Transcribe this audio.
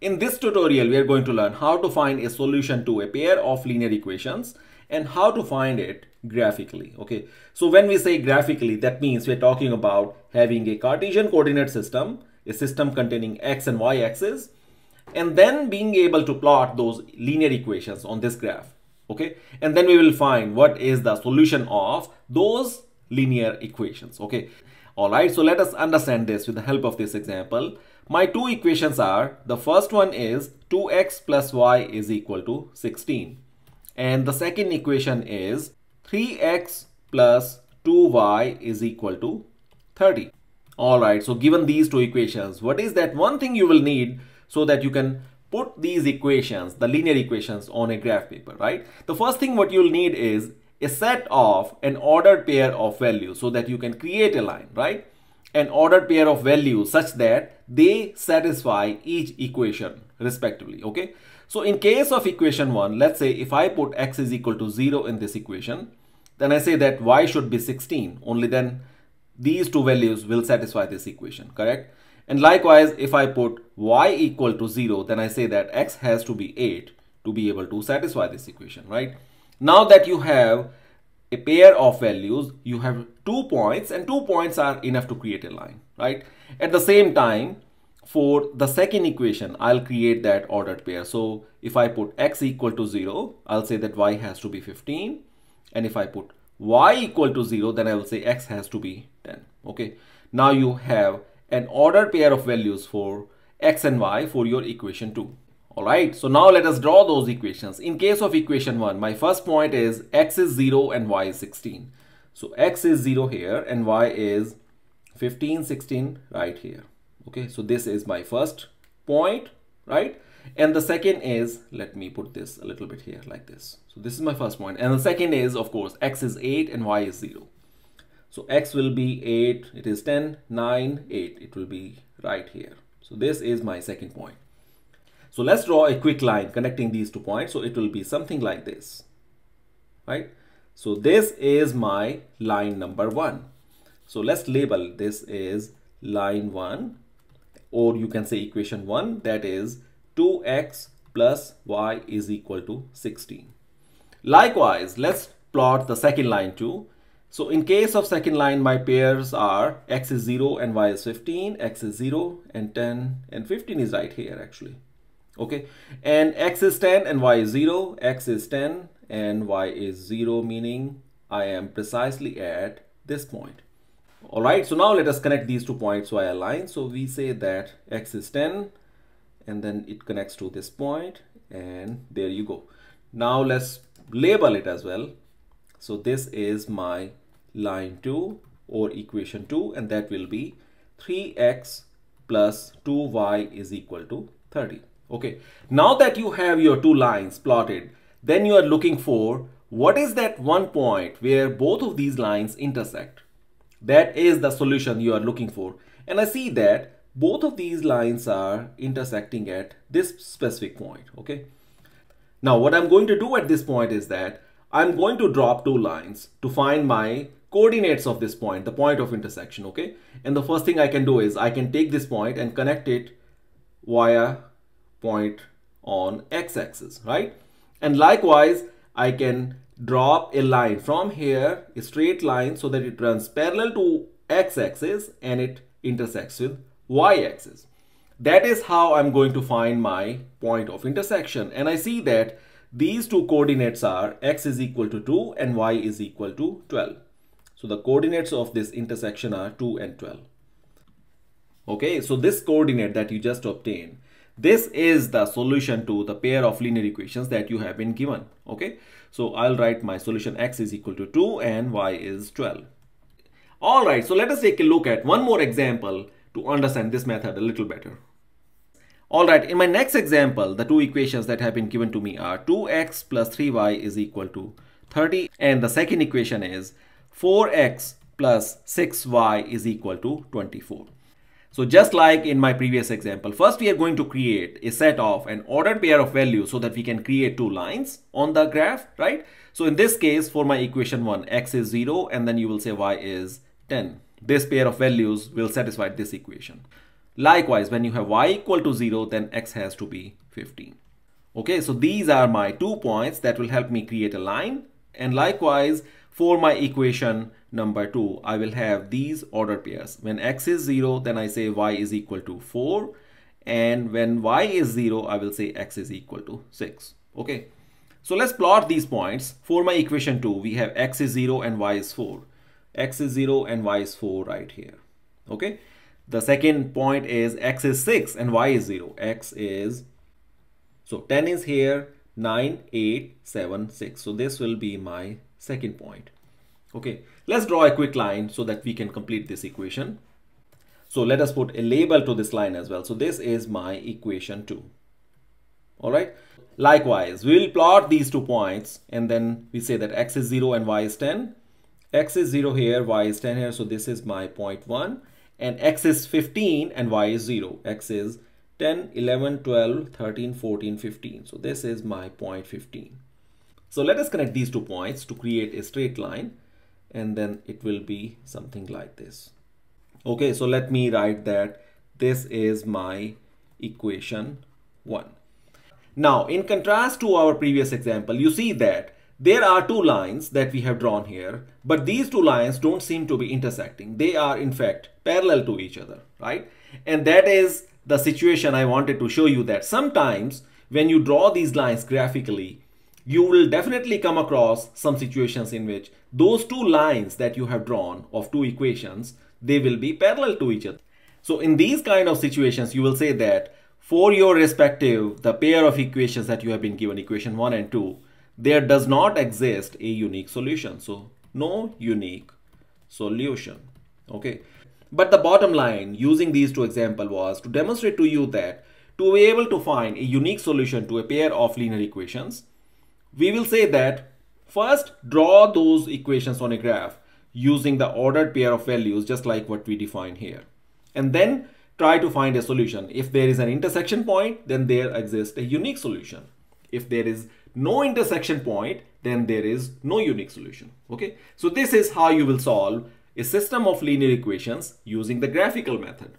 In this tutorial, we are going to learn how to find a solution to a pair of linear equations and how to find it graphically, okay? So when we say graphically, that means we're talking about having a Cartesian coordinate system, a system containing x and y axes, and then being able to plot those linear equations on this graph, okay? And then we will find what is the solution of those linear equations, okay? Alright, so let us understand this with the help of this example. My two equations are, the first one is 2x plus y is equal to 16. And the second equation is 3x plus 2y is equal to 30. Alright, so given these two equations, what is that one thing you will need so that you can put these equations, the linear equations on a graph paper, right? The first thing what you'll need is a set of an ordered pair of values so that you can create a line, right? An ordered pair of values such that they satisfy each equation respectively, okay? So in case of equation 1, let's say if I put x is equal to 0 in this equation, then I say that y should be 16, only then these two values will satisfy this equation, correct? And likewise, if I put y equal to 0, then I say that x has to be 8 to be able to satisfy this equation, right? Now that you have a pair of values, you have two points and two points are enough to create a line, right? At the same time, for the second equation, I'll create that ordered pair. So if I put x equal to 0, I'll say that y has to be 15. And if I put y equal to 0, then I will say x has to be 10. Okay. Now you have an ordered pair of values for x and y for your equation 2. Alright, so now let us draw those equations. In case of equation 1, my first point is x is 0 and y is 16. So x is 0 here and y is 15, 16 right here. Okay, so this is my first point, right? And the second is, let me put this a little bit here like this. So this is my first point. And the second is, of course, x is 8 and y is 0. So x will be 8, it is 10, 9, 8. It will be right here. So this is my second point. So let's draw a quick line connecting these two points. So it will be something like this, right? So this is my line number one. So let's label this is line one, or you can say equation one, that is 2x plus y is equal to 16. Likewise, let's plot the second line too. So in case of second line, my pairs are x is 0 and y is 15, x is 0 and 10 and 15 is right here actually okay and x is 10 and y is 0 x is 10 and y is 0 meaning I am precisely at this point all right so now let us connect these two points via line so we say that x is 10 and then it connects to this point and there you go now let's label it as well so this is my line 2 or equation 2 and that will be 3x plus 2y is equal to 30 Okay, now that you have your two lines plotted, then you are looking for what is that one point where both of these lines intersect. That is the solution you are looking for. And I see that both of these lines are intersecting at this specific point, okay? Now what I'm going to do at this point is that I'm going to drop two lines to find my coordinates of this point, the point of intersection, okay? And the first thing I can do is I can take this point and connect it via point on x-axis, right? And likewise, I can drop a line from here, a straight line so that it runs parallel to x-axis and it intersects with y-axis. That is how I'm going to find my point of intersection. And I see that these two coordinates are x is equal to 2 and y is equal to 12. So the coordinates of this intersection are 2 and 12. Okay, so this coordinate that you just obtained this is the solution to the pair of linear equations that you have been given. Okay, so I'll write my solution x is equal to 2 and y is 12. All right, so let us take a look at one more example to understand this method a little better. All right, in my next example, the two equations that have been given to me are 2x plus 3y is equal to 30. And the second equation is 4x plus 6y is equal to 24. So just like in my previous example, first we are going to create a set of an ordered pair of values so that we can create two lines on the graph, right? So in this case, for my equation one, x is zero, and then you will say y is 10. This pair of values will satisfy this equation. Likewise, when you have y equal to zero, then x has to be 15. Okay, so these are my two points that will help me create a line. And likewise, for my equation number 2, I will have these order pairs. When x is 0, then I say y is equal to 4. And when y is 0, I will say x is equal to 6. Okay. So let's plot these points. For my equation 2, we have x is 0 and y is 4. x is 0 and y is 4 right here. Okay. The second point is x is 6 and y is 0. x is, so 10 is here, 9, 8, 7, 6. So this will be my second point. Okay, let's draw a quick line so that we can complete this equation. So let us put a label to this line as well. So this is my equation 2. All right. Likewise, we'll plot these two points and then we say that x is 0 and y is 10. x is 0 here, y is 10 here. So this is my point 1 and x is 15 and y is 0. x is 10, 11, 12, 13, 14, 15. So this is my point 15. So let us connect these two points to create a straight line and then it will be something like this. Okay, so let me write that this is my equation 1. Now, in contrast to our previous example, you see that there are two lines that we have drawn here, but these two lines don't seem to be intersecting. They are in fact parallel to each other, right? And that is the situation I wanted to show you that sometimes when you draw these lines graphically, you will definitely come across some situations in which those two lines that you have drawn of two equations, they will be parallel to each other. So in these kind of situations, you will say that for your respective, the pair of equations that you have been given, equation 1 and 2, there does not exist a unique solution. So no unique solution. Okay. But the bottom line using these two examples was to demonstrate to you that to be able to find a unique solution to a pair of linear equations, we will say that first draw those equations on a graph using the ordered pair of values just like what we define here and then try to find a solution if there is an intersection point then there exists a unique solution if there is no intersection point then there is no unique solution okay so this is how you will solve a system of linear equations using the graphical method